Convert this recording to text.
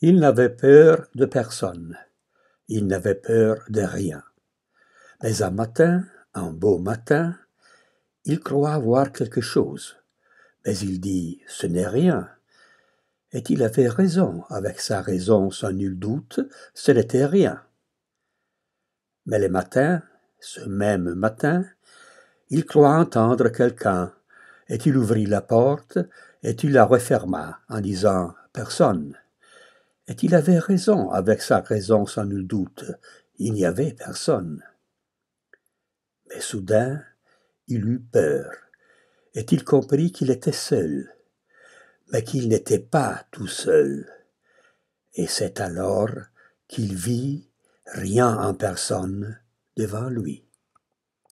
Il n'avait peur de personne. Il n'avait peur de rien. Mais un matin, un beau matin, il croit voir quelque chose. Mais il dit Ce n'est rien. Et il avait raison, avec sa raison sans nul doute, ce n'était rien. Mais le matin, ce même matin, il croit entendre quelqu'un, et il ouvrit la porte, et il la referma en disant Personne. Et il avait raison avec sa raison sans nul doute. Il n'y avait personne. Mais soudain, il eut peur, et il comprit qu'il était seul, mais qu'il n'était pas tout seul. Et c'est alors qu'il vit rien en personne devant lui.